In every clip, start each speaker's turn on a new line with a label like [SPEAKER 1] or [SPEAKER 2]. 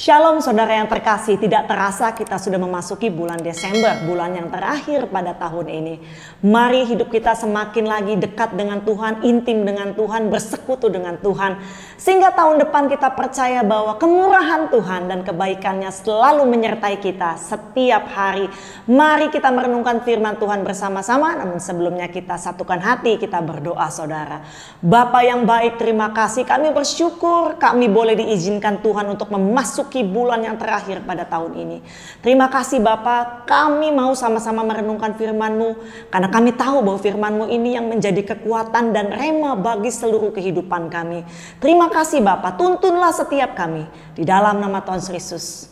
[SPEAKER 1] Shalom saudara yang terkasih, tidak terasa kita sudah memasuki bulan Desember, bulan yang terakhir pada tahun ini. Mari hidup kita semakin lagi dekat dengan Tuhan, intim dengan Tuhan, bersekutu dengan Tuhan. Sehingga tahun depan kita percaya bahwa kemurahan Tuhan dan kebaikannya selalu menyertai kita setiap hari. Mari kita merenungkan firman Tuhan bersama-sama. Namun sebelumnya kita satukan hati, kita berdoa saudara. Bapa yang baik terima kasih. Kami bersyukur kami boleh diizinkan Tuhan untuk memasuki bulan yang terakhir pada tahun ini. Terima kasih Bapak, kami mau sama-sama merenungkan firman-Mu karena kami tahu bahwa firman-Mu ini yang menjadi kekuatan dan rema bagi seluruh kehidupan kami. Terima kasih Bapa, tuntunlah setiap kami di dalam nama Tuhan Yesus.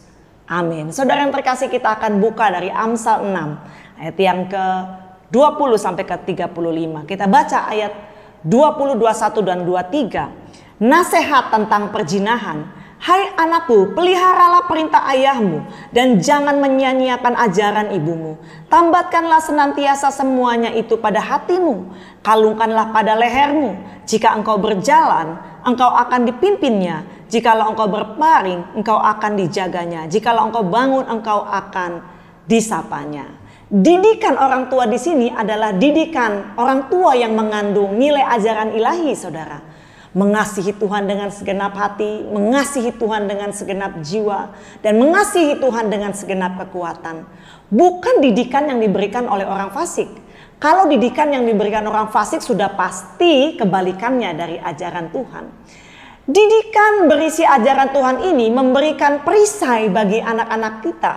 [SPEAKER 1] Amin. Saudara yang terkasih kita akan buka dari Amsal 6 ayat yang ke 20 sampai ke 35. Kita baca ayat 20, 21 dan 23. Nasehat tentang perjinahan Hai anakku, peliharalah perintah ayahmu dan jangan menyia-nyiakan ajaran ibumu. Tambatkanlah senantiasa semuanya itu pada hatimu, kalungkanlah pada lehermu. Jika engkau berjalan, engkau akan dipimpinnya. Jikalau engkau berparing, engkau akan dijaganya. Jikalau engkau bangun, engkau akan disapanya. Didikan orang tua di sini adalah didikan orang tua yang mengandung nilai ajaran ilahi, saudara mengasihi Tuhan dengan segenap hati, mengasihi Tuhan dengan segenap jiwa, dan mengasihi Tuhan dengan segenap kekuatan. Bukan didikan yang diberikan oleh orang fasik. Kalau didikan yang diberikan orang fasik sudah pasti kebalikannya dari ajaran Tuhan. Didikan berisi ajaran Tuhan ini memberikan perisai bagi anak-anak kita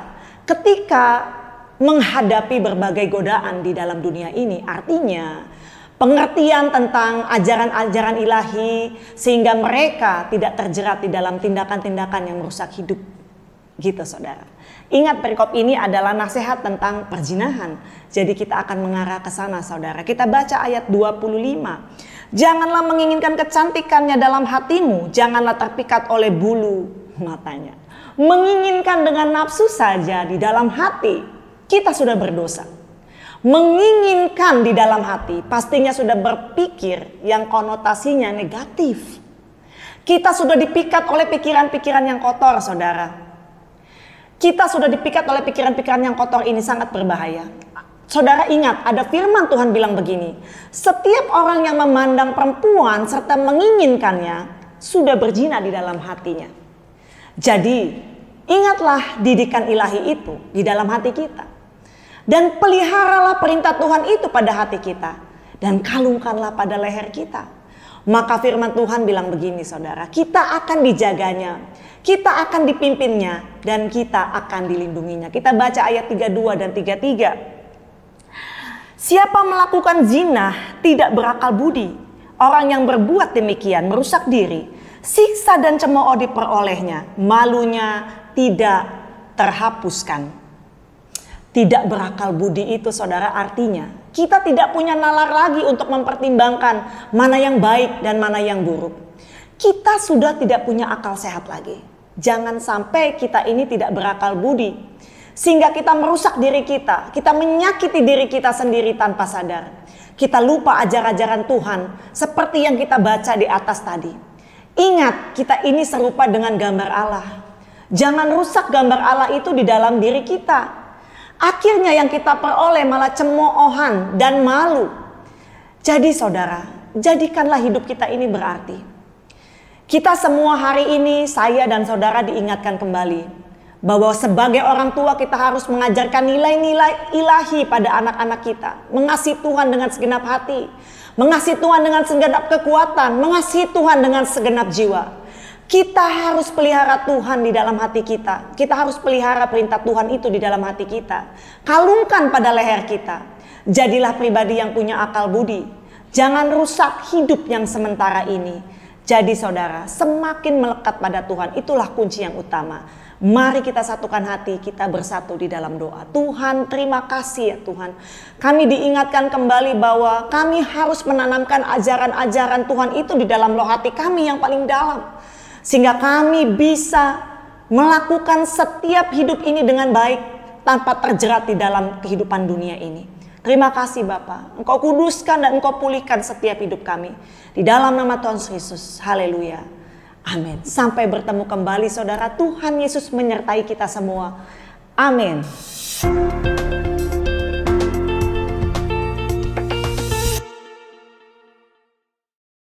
[SPEAKER 1] ketika menghadapi berbagai godaan di dalam dunia ini. Artinya, pengertian tentang ajaran-ajaran ilahi sehingga mereka tidak terjerat di dalam tindakan-tindakan yang merusak hidup. Gitu saudara. Ingat perikop ini adalah nasihat tentang perjinahan. Jadi kita akan mengarah ke sana saudara. Kita baca ayat 25. Janganlah menginginkan kecantikannya dalam hatimu, janganlah terpikat oleh bulu matanya. Menginginkan dengan nafsu saja di dalam hati, kita sudah berdosa menginginkan di dalam hati pastinya sudah berpikir yang konotasinya negatif. Kita sudah dipikat oleh pikiran-pikiran yang kotor, saudara. Kita sudah dipikat oleh pikiran-pikiran yang kotor ini sangat berbahaya. Saudara ingat, ada firman Tuhan bilang begini: "Setiap orang yang memandang perempuan serta menginginkannya sudah berzina di dalam hatinya." Jadi, ingatlah didikan ilahi itu di dalam hati kita. Dan peliharalah perintah Tuhan itu pada hati kita. Dan kalungkanlah pada leher kita. Maka firman Tuhan bilang begini saudara, kita akan dijaganya, kita akan dipimpinnya, dan kita akan dilindunginya. Kita baca ayat 32 dan 33. Siapa melakukan zina tidak berakal budi. Orang yang berbuat demikian merusak diri. Siksa dan cemooh diperolehnya, malunya tidak terhapuskan. Tidak berakal budi itu saudara artinya kita tidak punya nalar lagi untuk mempertimbangkan mana yang baik dan mana yang buruk. Kita sudah tidak punya akal sehat lagi. Jangan sampai kita ini tidak berakal budi, sehingga kita merusak diri kita, kita menyakiti diri kita sendiri tanpa sadar. Kita lupa ajar-ajaran Tuhan, seperti yang kita baca di atas tadi. Ingat, kita ini serupa dengan gambar Allah. Jangan rusak gambar Allah itu di dalam diri kita, Akhirnya yang kita peroleh malah cemoohan dan malu. Jadi saudara, jadikanlah hidup kita ini berarti. Kita semua hari ini, saya dan saudara diingatkan kembali bahwa sebagai orang tua kita harus mengajarkan nilai-nilai ilahi pada anak-anak kita. Mengasihi Tuhan dengan segenap hati, mengasihi Tuhan dengan segenap kekuatan, mengasihi Tuhan dengan segenap jiwa. Kita harus pelihara Tuhan di dalam hati kita. Kita harus pelihara perintah Tuhan itu di dalam hati kita. Kalungkan pada leher kita. Jadilah pribadi yang punya akal budi. Jangan rusak hidup yang sementara ini. Jadi saudara, semakin melekat pada Tuhan, itulah kunci yang utama. Mari kita satukan hati, kita bersatu di dalam doa. Tuhan, terima kasih ya Tuhan. Kami diingatkan kembali bahwa kami harus menanamkan ajaran-ajaran Tuhan itu di dalam loh hati kami yang paling dalam. Sehingga kami bisa melakukan setiap hidup ini dengan baik tanpa terjerat di dalam kehidupan dunia ini. Terima kasih bapak Engkau kuduskan dan engkau pulihkan setiap hidup kami. Di dalam nama Tuhan Yesus. Haleluya. Amin. Sampai bertemu kembali saudara. Tuhan Yesus menyertai kita semua. Amin.